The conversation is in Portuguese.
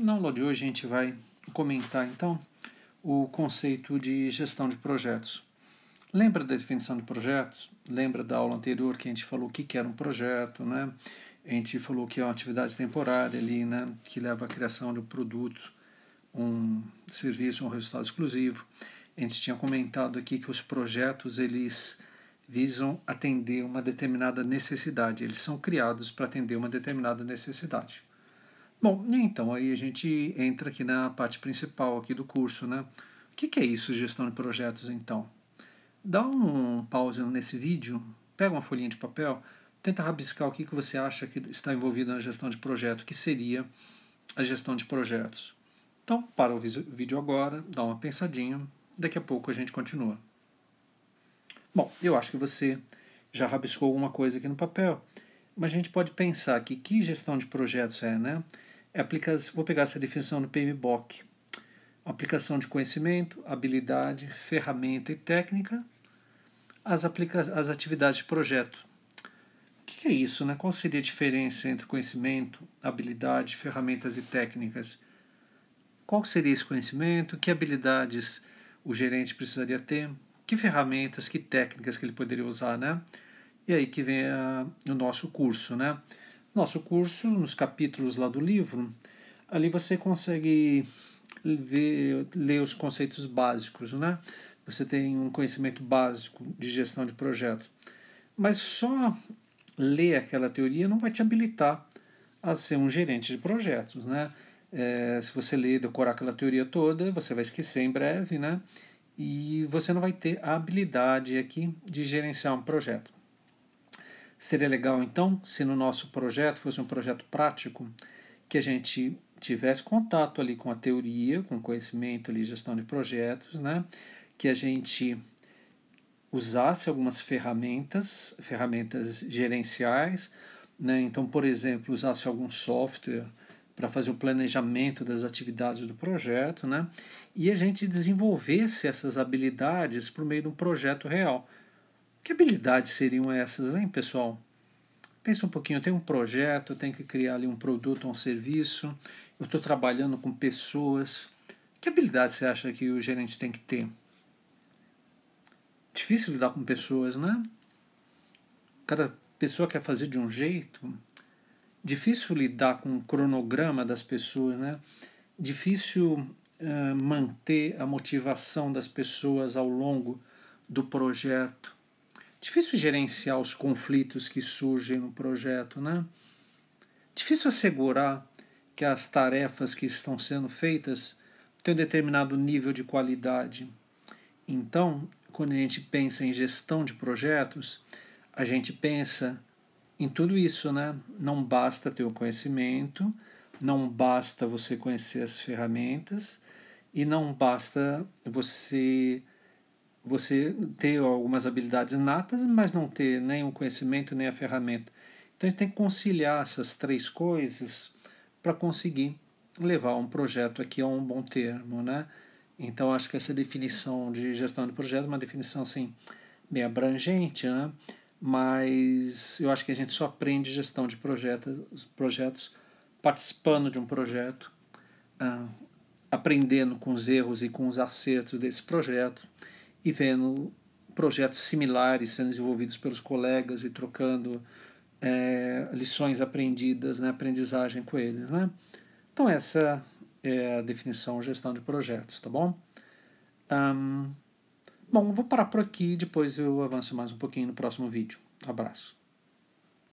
Na aula de hoje a gente vai comentar então o conceito de gestão de projetos. Lembra da definição de projetos? Lembra da aula anterior que a gente falou o que era um projeto, né? A gente falou que é uma atividade temporária ali, né? Que leva à criação de um produto, um serviço, um resultado exclusivo. A gente tinha comentado aqui que os projetos, eles visam atender uma determinada necessidade. Eles são criados para atender uma determinada necessidade. Bom, né, então aí a gente entra aqui na parte principal aqui do curso, né? O que, é isso, gestão de projetos, então? Dá um pause nesse vídeo, pega uma folhinha de papel, tenta rabiscar o que, que você acha que está envolvido na gestão de projeto, que seria a gestão de projetos. Então, para o vídeo agora, dá uma pensadinha, daqui a pouco a gente continua. Bom, eu acho que você já rabiscou alguma coisa aqui no papel mas a gente pode pensar que que gestão de projetos é, né? É aplicar, vou pegar essa definição do PMBOK. Aplicação de conhecimento, habilidade, ferramenta e técnica às, aplica atividades de projeto. O que, que é isso, né? Qual seria a diferença entre conhecimento, habilidade, ferramentas e técnicas? Qual seria esse conhecimento? Que habilidades o gerente precisaria ter? Que ferramentas, que técnicas que ele poderia usar, né? E aí que vem a, ah, o nosso curso, né? Nosso curso, nos capítulos lá do livro, ali você consegue ver, ler os conceitos básicos, né? Você tem um conhecimento básico de gestão de projeto. Mas só ler aquela teoria não vai te habilitar a ser um gerente de projetos, né? É, se você ler, decorar aquela teoria toda, você vai esquecer em breve, né? E você não vai ter a habilidade aqui de gerenciar um projeto. Seria legal, então, se no nosso projeto fosse um projeto prático, que a gente tivesse contato ali com a teoria, com conhecimento ali, gestão de projetos, né? Que a gente usasse algumas ferramentas, ferramentas gerenciais, né? Então, por exemplo, usasse algum software para fazer o planejamento das atividades do projeto, né? E a gente desenvolvesse essas habilidades por meio de um projeto real. Que habilidades seriam essas, hein, pessoal? Pensa um pouquinho, eu tenho um projeto, eu tenho que criar ali um produto, um serviço, eu estou trabalhando com pessoas. Que habilidades você acha que o gerente tem que ter? Difícil lidar com pessoas, né? Cada pessoa quer fazer de um jeito. Difícil lidar com o cronograma das pessoas, né? Difícil uh, manter a motivação das pessoas ao longo do projeto Difícil gerenciar os conflitos que surgem no projeto, né? Difícil assegurar que as tarefas que estão sendo feitas têm um determinado nível de qualidade. Então, quando a gente pensa em gestão de projetos, a gente pensa em tudo isso, né? Não basta ter o conhecimento, não basta você conhecer as ferramentas e não basta você você ter algumas habilidades natas mas não ter nem o conhecimento nem a ferramenta. Então a gente tem que conciliar essas três coisas para conseguir levar um projeto aqui a um bom termo, né? Então acho que essa definição de gestão de projeto é uma definição assim bem abrangente, né? Mas eu acho que a gente só aprende gestão de projetos, projetos participando de um projeto, ah, aprendendo com os erros e com os acertos desse projeto e vendo projetos similares sendo desenvolvidos pelos colegas e trocando é, lições aprendidas, né, aprendizagem com eles. Né? Então, essa é a definição gestão de projetos, tá bom? Um, bom, vou parar por aqui, depois eu avanço mais um pouquinho no próximo vídeo. Abraço.